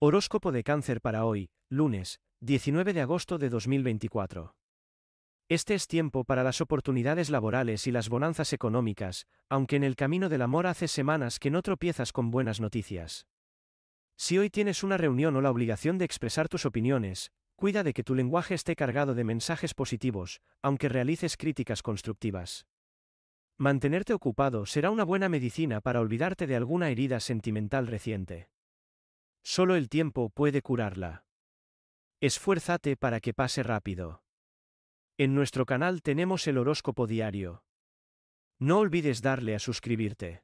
Horóscopo de cáncer para hoy, lunes, 19 de agosto de 2024. Este es tiempo para las oportunidades laborales y las bonanzas económicas, aunque en el camino del amor hace semanas que no tropiezas con buenas noticias. Si hoy tienes una reunión o la obligación de expresar tus opiniones, cuida de que tu lenguaje esté cargado de mensajes positivos, aunque realices críticas constructivas. Mantenerte ocupado será una buena medicina para olvidarte de alguna herida sentimental reciente. Solo el tiempo puede curarla. Esfuérzate para que pase rápido. En nuestro canal tenemos el horóscopo diario. No olvides darle a suscribirte.